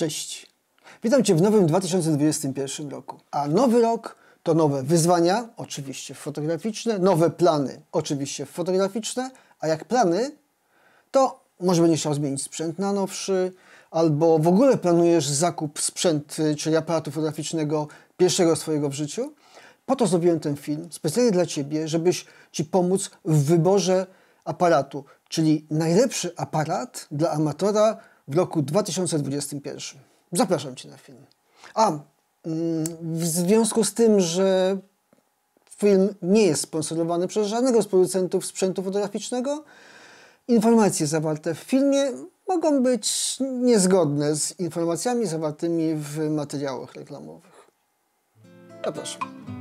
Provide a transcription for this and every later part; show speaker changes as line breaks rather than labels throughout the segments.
Cześć. Witam Cię w nowym 2021 roku. A nowy rok to nowe wyzwania, oczywiście fotograficzne, nowe plany, oczywiście fotograficzne, a jak plany, to może będziesz chciał zmienić sprzęt na nowszy, albo w ogóle planujesz zakup sprzętu, czyli aparatu fotograficznego pierwszego swojego w życiu. Po to zrobiłem ten film, specjalnie dla Ciebie, żebyś Ci pomóc w wyborze aparatu, czyli najlepszy aparat dla amatora w roku 2021. Zapraszam Cię na film. A, mm, w związku z tym, że film nie jest sponsorowany przez żadnego z producentów sprzętu fotograficznego, informacje zawarte w filmie mogą być niezgodne z informacjami zawartymi w materiałach reklamowych. Zapraszam.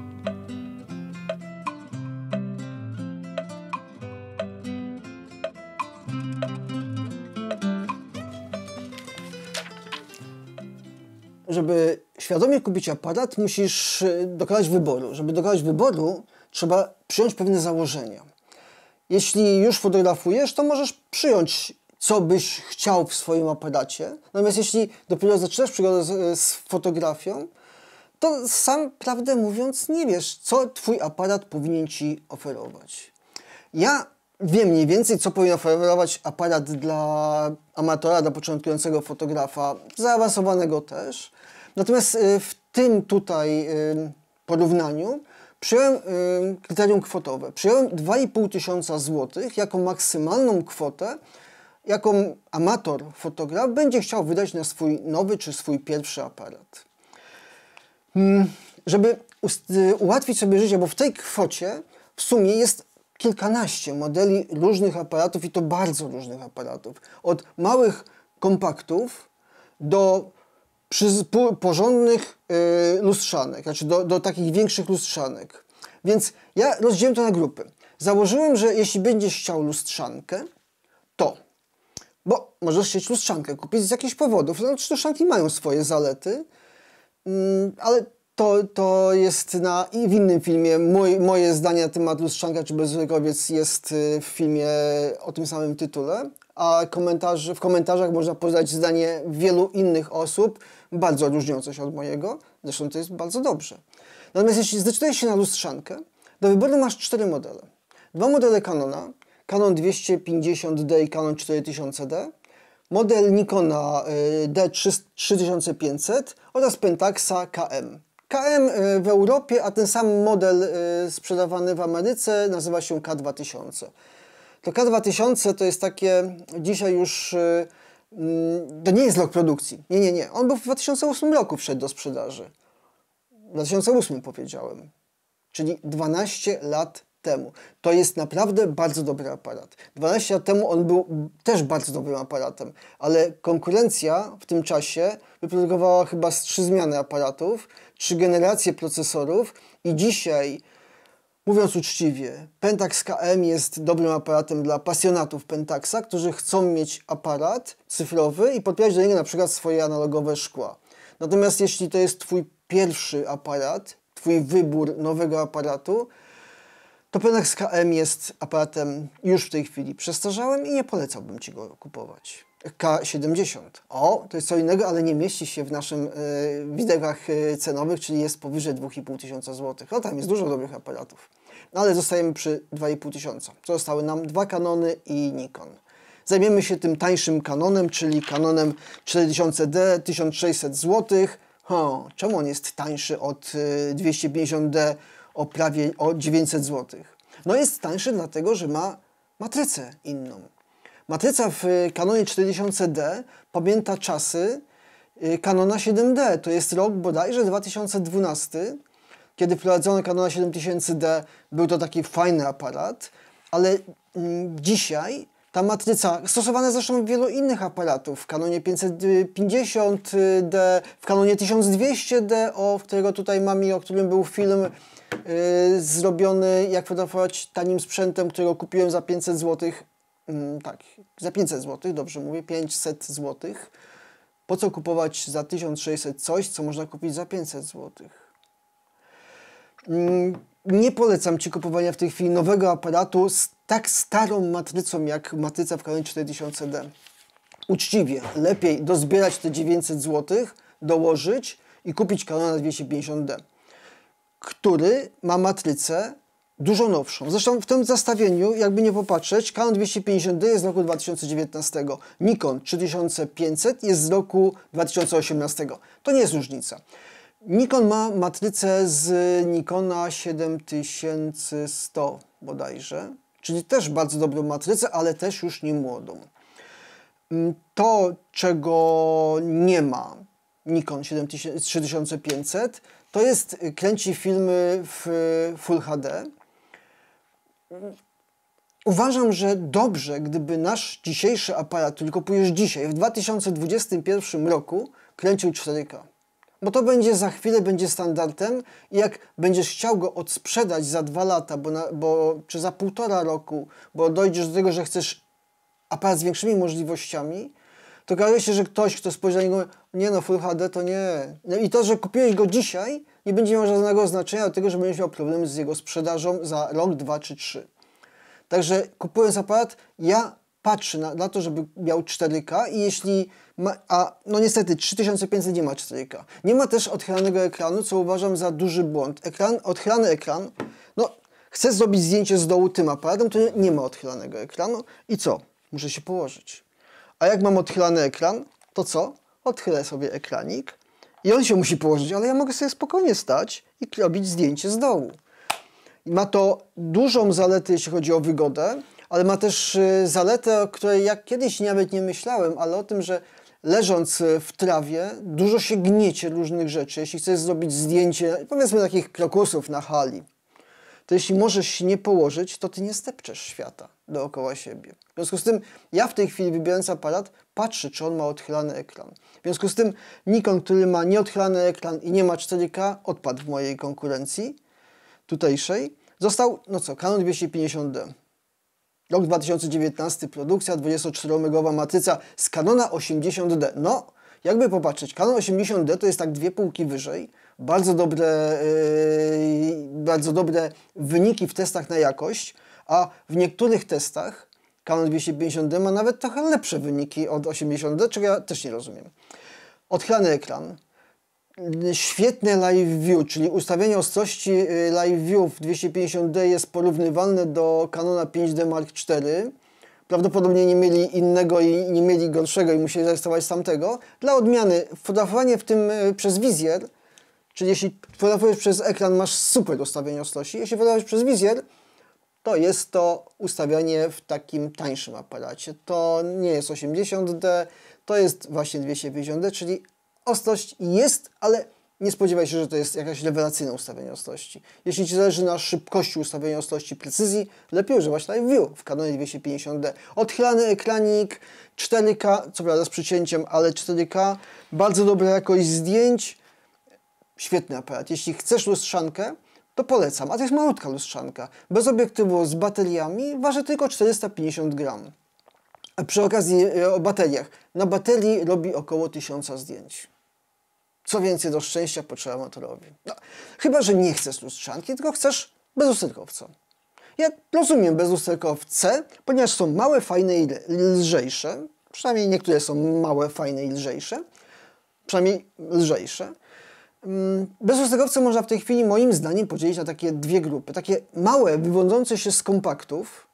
żeby świadomie kupić aparat, musisz e, dokonać wyboru. Żeby dokonać wyboru, trzeba przyjąć pewne założenia. Jeśli już fotografujesz, to możesz przyjąć, co byś chciał w swoim aparacie. Natomiast jeśli dopiero zaczynasz przygodę z, e, z fotografią, to sam, prawdę mówiąc, nie wiesz, co twój aparat powinien ci oferować. Ja wiem mniej więcej, co powinien oferować aparat dla amatora, dla początkującego fotografa, zaawansowanego też, Natomiast y, w tym tutaj y, porównaniu przyjąłem y, kryterium kwotowe. Przyjąłem 2,5 tysiąca złotych jako maksymalną kwotę, jaką amator fotograf będzie chciał wydać na swój nowy czy swój pierwszy aparat. Hmm, żeby ułatwić sobie życie, bo w tej kwocie w sumie jest kilkanaście modeli różnych aparatów i to bardzo różnych aparatów. Od małych kompaktów do przy porządnych y, lustrzanek, znaczy do, do takich większych lustrzanek. Więc ja rozdzieliłem to na grupy. Założyłem, że jeśli będziesz chciał lustrzankę, to, bo możesz chcieć lustrzankę kupić z jakichś powodów, no, lustrzanki mają swoje zalety, mm, ale to, to jest na, i w innym filmie, mój, moje zdanie na temat lustrzanka czy bezrygowiec jest y, w filmie o tym samym tytule, a komentarzy, w komentarzach można poznać zdanie wielu innych osób, bardzo różniące się od mojego. Zresztą to jest bardzo dobrze. Natomiast jeśli zdecydujesz się na lustrzankę, do wyboru masz cztery modele. Dwa modele Canona, Canon 250D i Canon 4000D, model Nikona y, D3500 oraz Pentaxa KM. KM y, w Europie, a ten sam model y, sprzedawany w Ameryce nazywa się K2000 to K2000 to jest takie dzisiaj już... Y, mm, to nie jest rok produkcji. Nie, nie, nie. On był w 2008 roku wszedł do sprzedaży. W 2008 powiedziałem. Czyli 12 lat temu. To jest naprawdę bardzo dobry aparat. 12 lat temu on był też bardzo dobrym aparatem, ale konkurencja w tym czasie wyprodukowała chyba z trzy zmiany aparatów, trzy generacje procesorów i dzisiaj Mówiąc uczciwie, Pentax KM jest dobrym aparatem dla pasjonatów Pentaxa, którzy chcą mieć aparat cyfrowy i podpiąć do niego na przykład swoje analogowe szkła. Natomiast jeśli to jest Twój pierwszy aparat, Twój wybór nowego aparatu, to Pentax KM jest aparatem już w tej chwili przestarzałym i nie polecałbym Ci go kupować. K70. O, to jest co innego, ale nie mieści się w naszym y, y, cenowych, czyli jest powyżej 2500 zł. No tam jest dużo dobrych aparatów. No ale zostajemy przy 2,5 tysiąca. Zostały nam dwa kanony i Nikon. Zajmiemy się tym tańszym kanonem, czyli kanonem 4000D, 1600 zł. Ho, czemu on jest tańszy od 250D y, o prawie o 900 zł? No jest tańszy dlatego, że ma matrycę inną. Matryca w y, kanonie 4000D pamięta czasy y, kanona 7D. To jest rok bodajże 2012, kiedy wprowadzono Canona 7000D, był to taki fajny aparat, ale mm, dzisiaj ta matryca, stosowana zresztą w wielu innych aparatów, w Canonie 550D, w Canonie 1200D, o którego tutaj mam i o którym był film yy, zrobiony, jak fotografować tanim sprzętem, którego kupiłem za 500 zł. Yy, tak, za 500 zł, dobrze mówię, 500 zł. Po co kupować za 1600 coś, co można kupić za 500 złotych? nie polecam Ci kupowania w tej chwili nowego aparatu z tak starą matrycą jak matryca w Canon 4000D. Uczciwie, lepiej dozbierać te 900 zł, dołożyć i kupić Canon 250D, który ma matrycę dużo nowszą. Zresztą w tym zestawieniu, jakby nie popatrzeć, Canon 250D jest z roku 2019, Nikon 3500 jest z roku 2018. To nie jest różnica. Nikon ma matrycę z Nikona 7100 bodajże, czyli też bardzo dobrą matrycę, ale też już nie młodą. Mm, to, czego nie ma Nikon 3500, to jest y, kręci filmy w Full HD. Uważam, że dobrze, gdyby nasz dzisiejszy aparat, który kupujesz dzisiaj, w 2021 roku, kręcił 4K. Bo to będzie za chwilę będzie standardem i jak będziesz chciał go odsprzedać za dwa lata, bo, na, bo czy za półtora roku, bo dojdziesz do tego, że chcesz aparat z większymi możliwościami, to okazuje się, że ktoś, kto spojrzy na niego, nie no, Full HD to nie. No i to, że kupiłeś go dzisiaj, nie będzie miało żadnego znaczenia do tego, że będziesz miał problemy z jego sprzedażą za rok, dwa czy trzy. Także kupując aparat, ja patrzę na, na to, żeby miał 4K i jeśli ma, a no niestety 3500 nie ma 4K. Nie ma też odchylanego ekranu, co uważam za duży błąd. Ekran, odchylany ekran, no chcę zrobić zdjęcie z dołu tym aparatem, to nie ma odchylanego ekranu i co? Muszę się położyć. A jak mam odchylany ekran, to co? Odchylę sobie ekranik i on się musi położyć, ale ja mogę sobie spokojnie stać i robić zdjęcie z dołu. Ma to dużą zaletę, jeśli chodzi o wygodę, ale ma też y, zaletę, o której ja kiedyś nawet nie myślałem, ale o tym, że leżąc e, w trawie, dużo się gniecie różnych rzeczy. Jeśli chcesz zrobić zdjęcie, powiedzmy takich krokusów na hali, to jeśli możesz się nie położyć, to ty nie stepczesz świata dookoła siebie. W związku z tym ja w tej chwili wybierając aparat patrzę, czy on ma odchylany ekran. W związku z tym Nikon, który ma nieodchylany ekran i nie ma 4K, odpadł w mojej konkurencji tutejszej. Został, no co, Canon 250D. Rok 2019, produkcja 24-megowa matryca z Canona 80D. No, jakby popatrzeć, Canon 80D to jest tak dwie półki wyżej. Bardzo dobre, yy, bardzo dobre wyniki w testach na jakość, a w niektórych testach Canon 250D ma nawet trochę lepsze wyniki od 80D, czego ja też nie rozumiem. Odchylany ekran, świetne live view, czyli ustawienie ostrości y, live view w 250D jest porównywalne do Canona 5D Mark IV. Prawdopodobnie nie mieli innego i nie mieli gorszego i musieli zarejestrować tamtego. Dla odmiany, fotografowanie w tym y, przez wizjer, czyli jeśli fotografujesz przez ekran, masz super ustawienie ostrości. Jeśli fotografujesz przez wizjer, to jest to ustawianie w takim tańszym aparacie. To nie jest 80D, to jest właśnie 250D, czyli Ostrość jest, ale nie spodziewaj się, że to jest jakaś rewelacyjne ustawienie ostrości. Jeśli Ci zależy na szybkości ustawienia ostrości precyzji, lepiej używać Live View w Canonie 250D. Odchylany ekranik, 4K, co prawda z przycięciem, ale 4K, bardzo dobra jakość zdjęć, świetny aparat. Jeśli chcesz lustrzankę, to polecam, a to jest malutka lustrzanka. Bez obiektywu, z bateriami, waży tylko 450 gram. A przy okazji e, o bateriach, na baterii robi około 1000 zdjęć. Co więcej, do szczęścia potrzeba motorowi. No, chyba, że nie chcesz lustrzanki, tylko chcesz bezusterkowca. Ja rozumiem bezusterkowce, ponieważ są małe, fajne i lżejsze. Przynajmniej niektóre są małe, fajne i lżejsze. Przynajmniej lżejsze. Mm, bezusterkowce można w tej chwili moim zdaniem podzielić na takie dwie grupy. Takie małe, wywodzące się z kompaktów,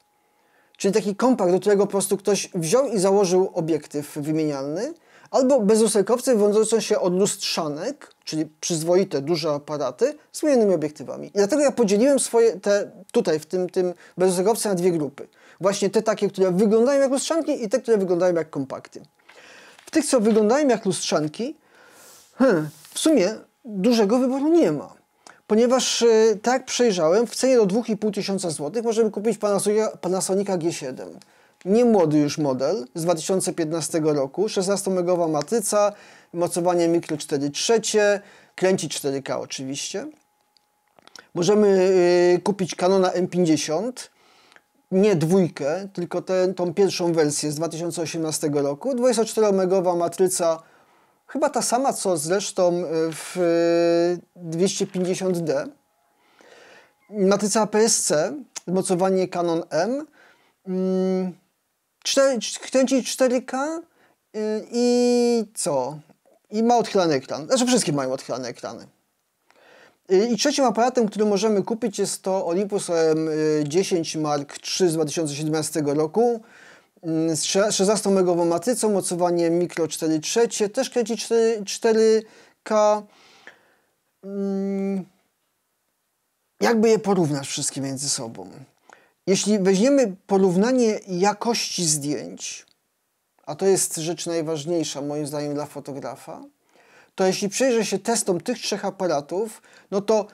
czyli taki kompakt, do którego po prostu ktoś wziął i założył obiektyw wymienialny albo bezusekowcy wodzącą się od lustrzanek, czyli przyzwoite, duże aparaty z zmiennymi obiektywami. I dlatego ja podzieliłem swoje te tutaj, w tym, tym bezusekowce na dwie grupy. Właśnie te takie, które wyglądają jak lustrzanki i te, które wyglądają jak kompakty. W tych, co wyglądają jak lustrzanki, hmm, w sumie dużego wyboru nie ma. Ponieważ e, tak przejrzałem, w cenie do 2,5 tysiąca złotych możemy kupić Panasonica, Panasonica G7 nie młody już model z 2015 roku, 16-megowa matryca, mocowanie mikro 4 trzecie, kręci 4K oczywiście. Możemy yy, kupić Canona M50, nie dwójkę, tylko tę tą pierwszą wersję z 2018 roku. 24-megowa matryca, chyba ta sama co zresztą y, w yy, 250D. Matryca PSC, mocowanie Canon M. Mm, 4, kręci 4K y, i co? I ma odchylany ekran. Znaczy wszystkie mają odchylane ekrany. Y, I trzecim aparatem, który możemy kupić jest to Olympus OM10 y, Mark III z 2017 roku mm, z 16-megową matrycą, mocowanie mikro 4 trzecie, też kręci 4, k mm, Jakby je porównać wszystkie między sobą? Jeśli weźmiemy porównanie jakości zdjęć, a to jest rzecz najważniejsza moim zdaniem dla fotografa, to jeśli przyjrzę się testom tych trzech aparatów, no to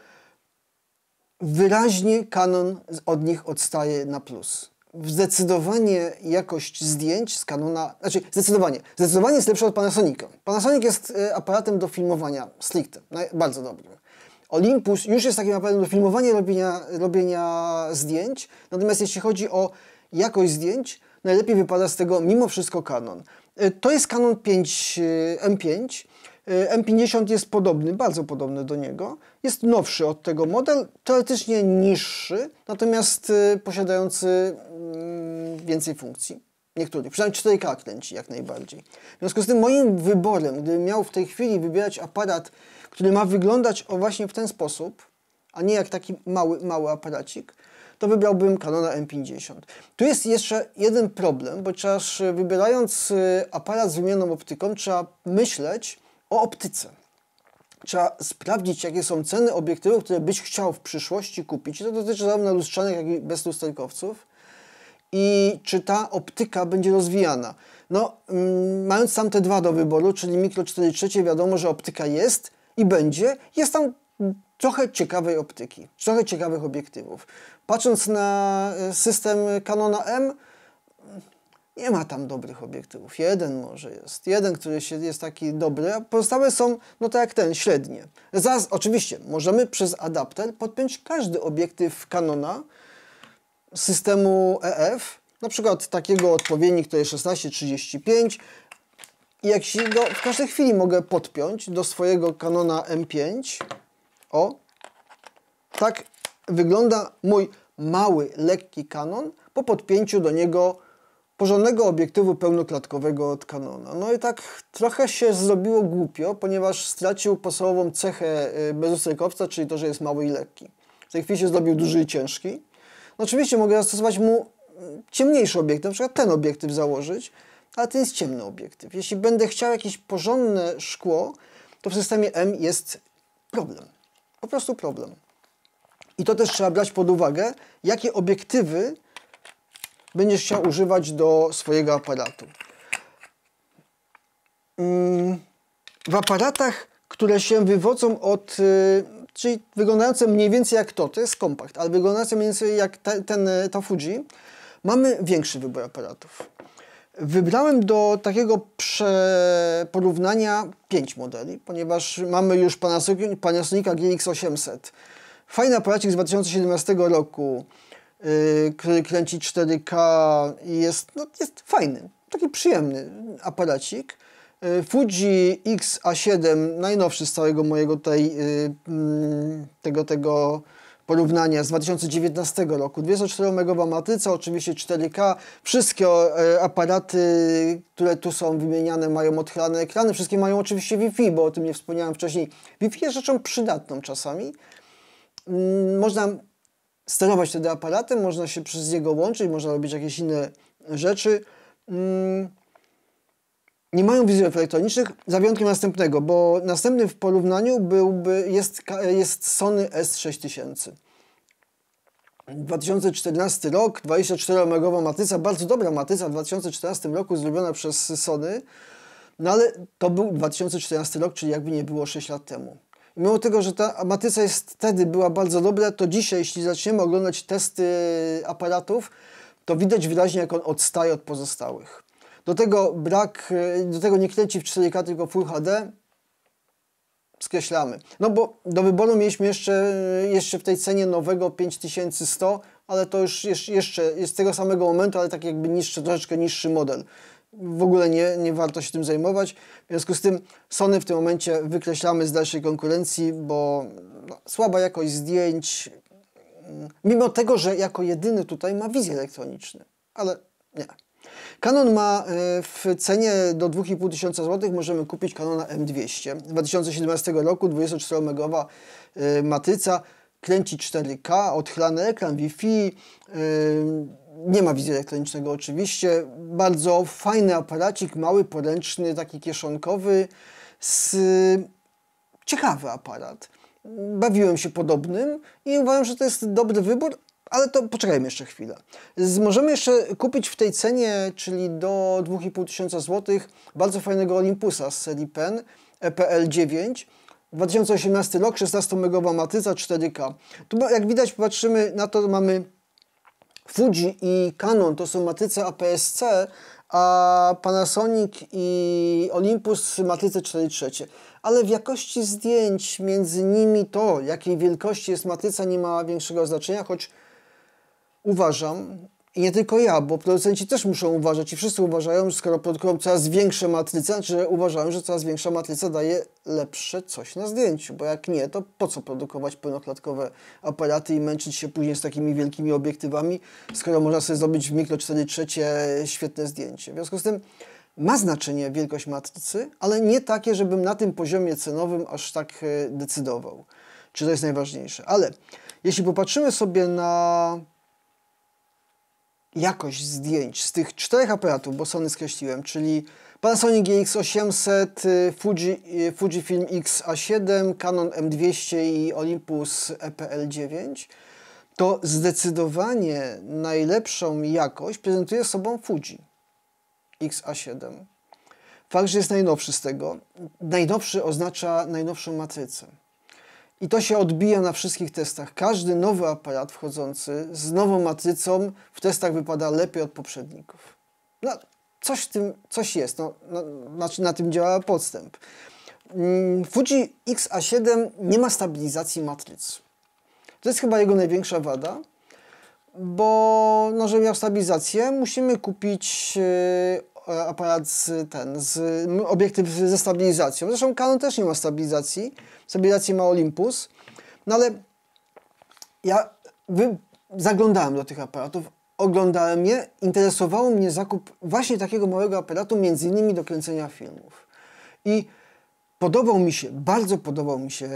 wyraźnie Canon od nich odstaje na plus. Zdecydowanie jakość zdjęć z Canona, znaczy zdecydowanie, zdecydowanie jest lepsza od Panasonica. Panasonic jest e, aparatem do filmowania stricte, bardzo dobrym. Olympus już jest takim aparatem do filmowania, robienia, robienia zdjęć, natomiast jeśli chodzi o jakość zdjęć, najlepiej wypada z tego mimo wszystko Canon. E, to jest Canon 5, M5. M50 jest podobny, bardzo podobny do niego. Jest nowszy od tego model, teoretycznie niższy, natomiast e, posiadający mm, więcej funkcji. Niektórych, przynajmniej 4K kręci jak najbardziej. W związku z tym moim wyborem, gdybym miał w tej chwili wybierać aparat który ma wyglądać o właśnie w ten sposób, a nie jak taki mały, mały aparacik, to wybrałbym Canona M50. Tu jest jeszcze jeden problem, bo trzeba, wybierając e, aparat z wymienioną optyką, trzeba myśleć o optyce. Trzeba sprawdzić, jakie są ceny obiektywów, które byś chciał w przyszłości kupić. I to dotyczy zarówno lustrzanych, jak i bezlusterkowców. I czy ta optyka będzie rozwijana. No, mm, mając tam te dwa do wyboru, czyli mikro 4.3, wiadomo, że optyka jest, i będzie, jest tam trochę ciekawej optyki, trochę ciekawych obiektywów. Patrząc na e, system Canona M, nie ma tam dobrych obiektywów. Jeden może jest. Jeden, który się, jest taki dobry, a pozostałe są, no tak jak ten, średnie. Zaraz, oczywiście, możemy przez adapter podpiąć każdy obiektyw Canona systemu EF, na przykład takiego odpowiednik, to jest 16 i jak się go w każdej chwili mogę podpiąć do swojego Canona M5, o, tak wygląda mój mały, lekki kanon po podpięciu do niego porządnego obiektywu pełnoklatkowego od Canona. No i tak trochę się zrobiło głupio, ponieważ stracił podstawową cechę y, bezustrykowca, czyli to, że jest mały i lekki. W tej chwili się zrobił duży i ciężki. No oczywiście mogę zastosować mu mm, ciemniejszy obiektyw, na przykład ten obiektyw założyć, ale to jest ciemny obiektyw. Jeśli będę chciał jakieś porządne szkło, to w systemie M jest problem. Po prostu problem. I to też trzeba brać pod uwagę, jakie obiektywy będziesz chciał używać do swojego aparatu. Mm, w aparatach, które się wywodzą od, y, czyli wyglądające mniej więcej jak to, to jest kompakt, ale wyglądające mniej więcej jak ten, y, ta Fuji, mamy większy wybór aparatów. Wybrałem do takiego porównania 5 modeli, ponieważ mamy już pana Panasonica GX800. Fajny aparacik z 2017 roku, y, który kręci 4K i jest, no, jest fajny, taki przyjemny aparacik. Y, Fuji XA7, najnowszy z całego mojego tej, y, mm, tego, tego porównania z 2019 roku. 204-megowa matryca, oczywiście 4K. Wszystkie e, aparaty, które tu są wymieniane, mają odchylane ekrany. Wszystkie mają oczywiście Wi-Fi, bo o tym nie wspomniałem wcześniej. Wi-Fi jest rzeczą przydatną czasami. Mm, można sterować wtedy aparatem, można się przez niego łączyć, można robić jakieś inne rzeczy. Mm, nie mają wizytów elektronicznych, za wyjątkiem następnego, bo następny w porównaniu byłby, jest, jest Sony S6000. 2014 rok, 24-megowa matryca, bardzo dobra matryca w 2014 roku zrobiona przez Sony, no ale to był 2014 rok, czyli jakby nie było 6 lat temu. I mimo tego, że ta matryca jest, wtedy była bardzo dobra, to dzisiaj, jeśli zaczniemy oglądać testy aparatów, to widać wyraźnie, jak on odstaje od pozostałych. Do tego brak, e, do tego nie kręci w 4K, tylko Full HD. Skreślamy. No bo do wyboru mieliśmy jeszcze, e, jeszcze w tej cenie nowego 5100, ale to już jeszcze jest tego samego momentu, ale tak jakby niższy, troszeczkę niższy model. W ogóle nie, nie warto się tym zajmować. W związku z tym Sony w tym momencie wykreślamy z dalszej konkurencji, bo no, słaba jakość zdjęć, mm, mimo tego, że jako jedyny tutaj ma wizję elektroniczny. Ale nie. Canon ma e, w cenie do 2500 zł możemy kupić Canona M200. 2017 roku 24-megowa e, matryca kręci 4K, odchylany ekran Wi-Fi, e, nie ma wizji elektronicznego oczywiście. Bardzo fajny aparacik, mały, poręczny, taki kieszonkowy, z... ciekawy aparat. Bawiłem się podobnym i uważam, że to jest dobry wybór, ale to poczekajmy jeszcze chwilę. możemy jeszcze kupić w tej cenie, czyli do 2500 zł, bardzo fajnego Olympusa z serii PEN EPL9. 2018 rok, 16 megowa matryca 4K. Tu jak widać patrzymy na to mamy Fuji i Canon, to są matryce APS-C, a Panasonic i Olympus matryce 4 trzecie. Ale w jakości zdjęć między nimi to, jakiej wielkości jest matryca, nie ma większego znaczenia, choć uważam, i nie tylko ja, bo producenci też muszą uważać i wszyscy uważają, skoro produkują coraz większe matryce, znaczy, że uważają, że coraz większa matryca daje lepsze coś na zdjęciu, bo jak nie, to po co produkować pełnoklatkowe aparaty i męczyć się później z takimi wielkimi obiektywami, skoro można sobie zrobić w mikro 4 trzecie świetne zdjęcie. W związku z tym ma znaczenie wielkość matrycy, ale nie takie, żebym na tym poziomie cenowym aż tak e, decydował, czy to jest najważniejsze. Ale jeśli popatrzymy sobie na jakość zdjęć z tych czterech aparatów, bo Sony skreśliłem, czyli Panasonic GX800, y, Fuji, y, Fujifilm xa 7 Canon M200 i Olympus EPL9, to zdecydowanie najlepszą jakość prezentuje sobą Fuji xa 7 Fakt, że jest najnowszy z tego, najnowszy oznacza najnowszą matrycę. I to się odbija na wszystkich testach. Każdy nowy aparat wchodzący z nową matrycą w testach wypada lepiej od poprzedników. No, coś, tym, coś jest, no, no, znaczy na tym działa podstęp. Mm, Fuji XA7 nie ma stabilizacji matryc. To jest chyba jego największa wada, bo no, żeby miał stabilizację, musimy kupić y, aparat z, ten, z obiektyw ze stabilizacją. Zresztą Canon też nie ma stabilizacji. stabilizacji ma Olympus. No ale ja wy, zaglądałem do tych aparatów, oglądałem je, interesowało mnie zakup właśnie takiego małego aparatu, między innymi do kręcenia filmów. I podobał mi się, bardzo podobał mi się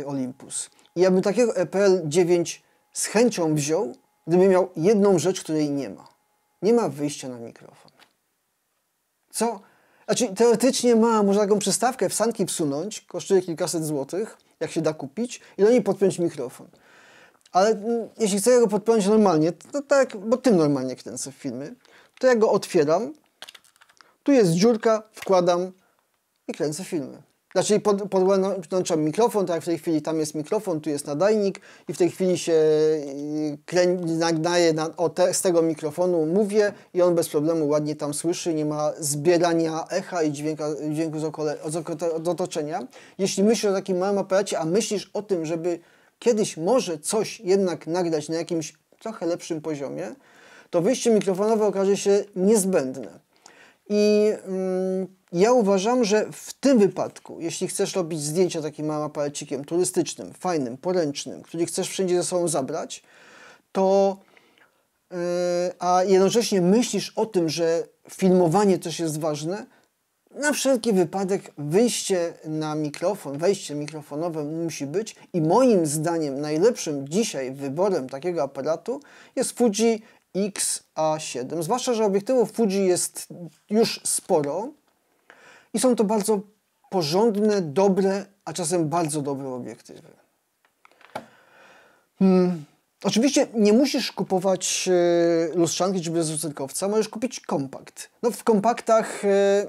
y, Olympus. I ja bym takiego EPL 9 z chęcią wziął, gdybym miał jedną rzecz, której nie ma. Nie ma wyjścia na mikrofon. Co? Znaczy, teoretycznie ma, można taką przystawkę w sanki wsunąć, kosztuje kilkaset złotych, jak się da kupić, i do niej podpiąć mikrofon. Ale mm, jeśli chcę go podpiąć normalnie, to tak, bo tym normalnie kręcę filmy, to ja go otwieram, tu jest dziurka, wkładam i kręcę filmy. Znaczy podłączam mikrofon, tak jak w tej chwili tam jest mikrofon, tu jest nadajnik i w tej chwili się y, krę... na, o te, z tego mikrofonu, mówię i on bez problemu ładnie tam słyszy, nie ma zbierania echa i dźwięka, dźwięku z, okole, z, otoczenia. Jeśli myślisz o takim małym aparacie, a myślisz o tym, żeby kiedyś może coś jednak nagrać na jakimś trochę lepszym poziomie, to wyjście mikrofonowe okaże się niezbędne. I... Mm, ja uważam, że w tym wypadku, jeśli chcesz robić zdjęcia takim małym aparacikiem turystycznym, fajnym, poręcznym, który chcesz wszędzie ze sobą zabrać, to yy, a jednocześnie myślisz o tym, że filmowanie też jest ważne, na wszelki wypadek wyjście na mikrofon, wejście mikrofonowe musi być i moim zdaniem najlepszym dzisiaj wyborem takiego aparatu jest Fuji XA7. Zwłaszcza, że obiektywów Fuji jest już sporo i są to bardzo porządne, dobre, a czasem bardzo dobre obiektywy. Hmm. Oczywiście nie musisz kupować e, lustrzanki czy bezlusterkowca, możesz kupić kompakt. No w kompaktach e,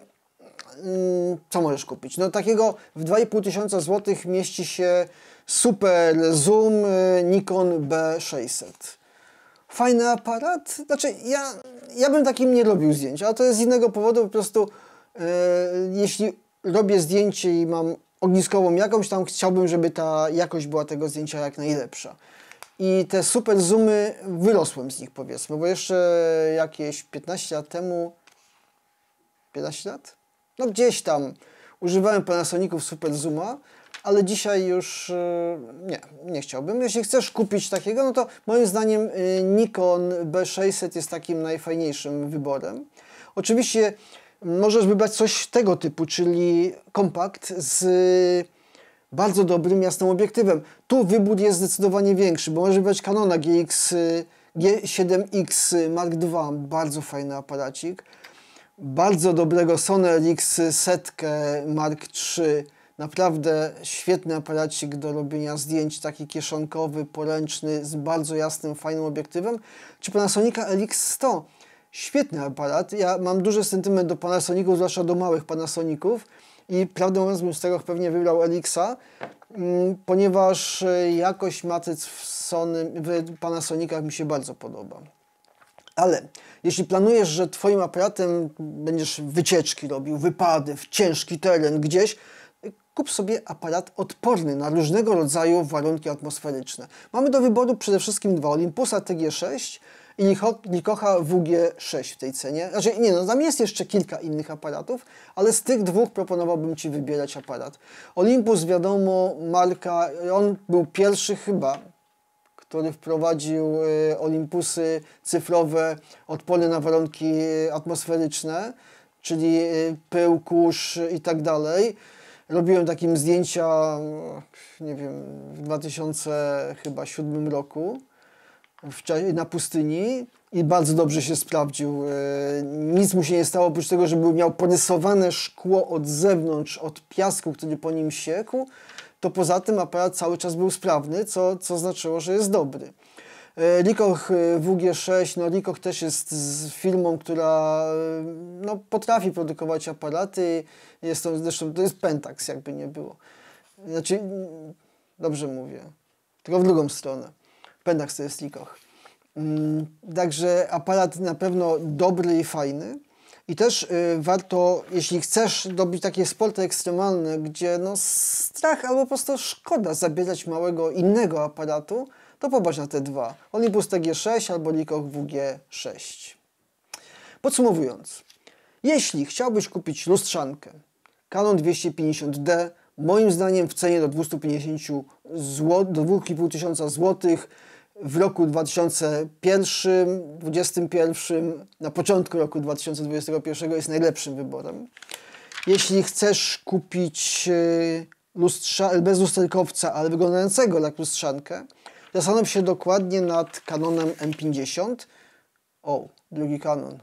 mm, co możesz kupić? No takiego w 2,5 tysiąca złotych mieści się super zoom e, Nikon B600. Fajny aparat? Znaczy ja, ja bym takim nie robił zdjęć, ale to jest z innego powodu, po prostu E, jeśli robię zdjęcie i mam ogniskową jakąś tam, chciałbym, żeby ta jakość była tego zdjęcia jak najlepsza. I te super zoomy wyrosłem z nich powiedzmy, bo jeszcze jakieś 15 lat temu, 15 lat? No gdzieś tam używałem Panasoników super zooma, ale dzisiaj już e, nie, nie chciałbym. Jeśli chcesz kupić takiego, no to moim zdaniem e, Nikon B600 jest takim najfajniejszym wyborem. Oczywiście możesz wybrać coś tego typu, czyli kompakt z y, bardzo dobrym, jasnym obiektywem. Tu wybór jest zdecydowanie większy, bo możesz wybrać Canona GX, y, G7X Mark II, bardzo fajny aparacik. Bardzo dobrego Sony RX setkę Mark III, naprawdę świetny aparacik do robienia zdjęć, taki kieszonkowy, poręczny, z bardzo jasnym, fajnym obiektywem. Czy Panasonica RX100, Świetny aparat. Ja mam duży sentyment do Panasoników, zwłaszcza do małych Panasoników. I prawdę mówiąc, bym z tego pewnie wybrał Elixa, mm, ponieważ e, jakość matryc w, Sony, w Panasonicach mi się bardzo podoba. Ale jeśli planujesz, że Twoim aparatem będziesz wycieczki robił, wypady w ciężki teren gdzieś, kup sobie aparat odporny na różnego rodzaju warunki atmosferyczne. Mamy do wyboru przede wszystkim dwa: Olympusa TG6 i Nikocha WG6 w tej cenie. Znaczy nie, no tam jest jeszcze kilka innych aparatów, ale z tych dwóch proponowałbym Ci wybierać aparat. Olympus wiadomo, marka, on był pierwszy chyba, który wprowadził y, Olympusy cyfrowe, odporne na warunki y, atmosferyczne, czyli y, pył, kurz i tak dalej. Robiłem takim zdjęcia, mm, nie wiem, w 2007 roku na pustyni i bardzo dobrze się sprawdził. E, nic mu się nie stało, oprócz tego, że miał porysowane szkło od zewnątrz, od piasku, który po nim siekł, to poza tym aparat cały czas był sprawny, co, co znaczyło, że jest dobry. E, Rikoch e, WG6, no Rikoch też jest firmą, która no, potrafi produkować aparaty, jest to, zresztą to jest Pentax, jakby nie było. Znaczy, mm, dobrze mówię, tylko w drugą stronę pędach steryslikach. Mm, także aparat na pewno dobry i fajny. I też y, warto, jeśli chcesz dobić takie sporty ekstremalne, gdzie no strach albo po prostu szkoda zabierać małego innego aparatu, to popatrz na te dwa. Olympus TG6 albo Likoch WG6. Podsumowując, jeśli chciałbyś kupić lustrzankę Canon 250D, moim zdaniem w cenie do 250 zł, do 2500 złotych, w roku 2001, 2021, na początku roku 2021 jest najlepszym wyborem. Jeśli chcesz kupić e, lustrza, bez lusterkowca, ale wyglądającego jak lustrzankę, zastanów się dokładnie nad Canonem M50. O, drugi kanon.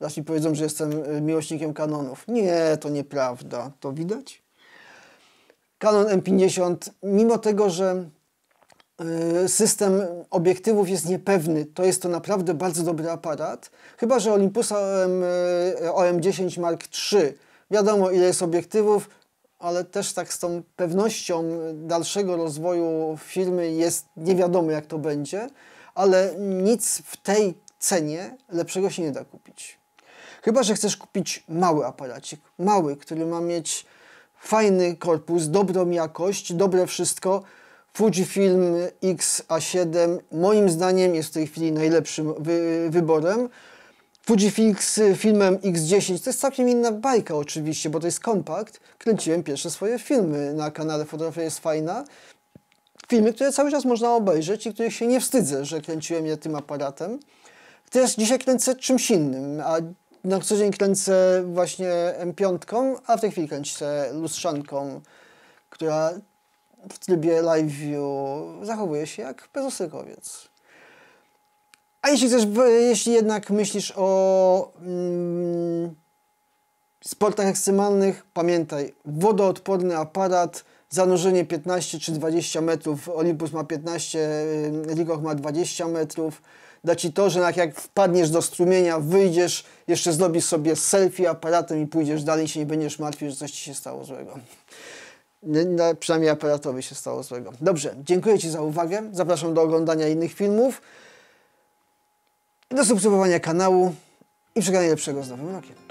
Zaraz powiedzą, że jestem e, miłośnikiem kanonów. Nie, to nieprawda. To widać? Canon M50, mimo tego, że Y, system obiektywów jest niepewny. To jest to naprawdę bardzo dobry aparat. Chyba, że Olympusa y, OM, OM10 Mark III. Wiadomo, ile jest obiektywów, ale też tak z tą pewnością dalszego rozwoju firmy jest nie jak to będzie, ale nic w tej cenie lepszego się nie da kupić. Chyba, że chcesz kupić mały aparacik, mały, który ma mieć fajny korpus, dobrą jakość, dobre wszystko, Fujifilm X-A7 moim zdaniem jest w tej chwili najlepszym wy wyborem. z filmem X10 to jest całkiem inna bajka oczywiście, bo to jest kompakt. Kręciłem pierwsze swoje filmy na kanale Fotografia jest fajna. Filmy, które cały czas można obejrzeć i których się nie wstydzę, że kręciłem je tym aparatem. Teraz dzisiaj kręcę czymś innym, a na co dzień kręcę właśnie M5, a w tej chwili kręcę lustrzanką, która w trybie live view zachowuje się jak bezosykowiec. A jeśli chcesz, jeśli jednak myślisz o mm, sportach ekstremalnych, pamiętaj, wodoodporny aparat, zanurzenie 15 czy 20 metrów, Olympus ma 15, Ligok y, ma 20 metrów, da Ci to, że tak jak wpadniesz do strumienia, wyjdziesz, jeszcze zrobisz sobie selfie aparatem i pójdziesz dalej, się nie będziesz martwił, że coś Ci się stało złego przynajmniej aparatowi się stało złego. Dobrze, dziękuję Ci za uwagę. Zapraszam do oglądania innych filmów, do subskrybowania kanału i wszystkiego lepszego z Nowym Rokiem.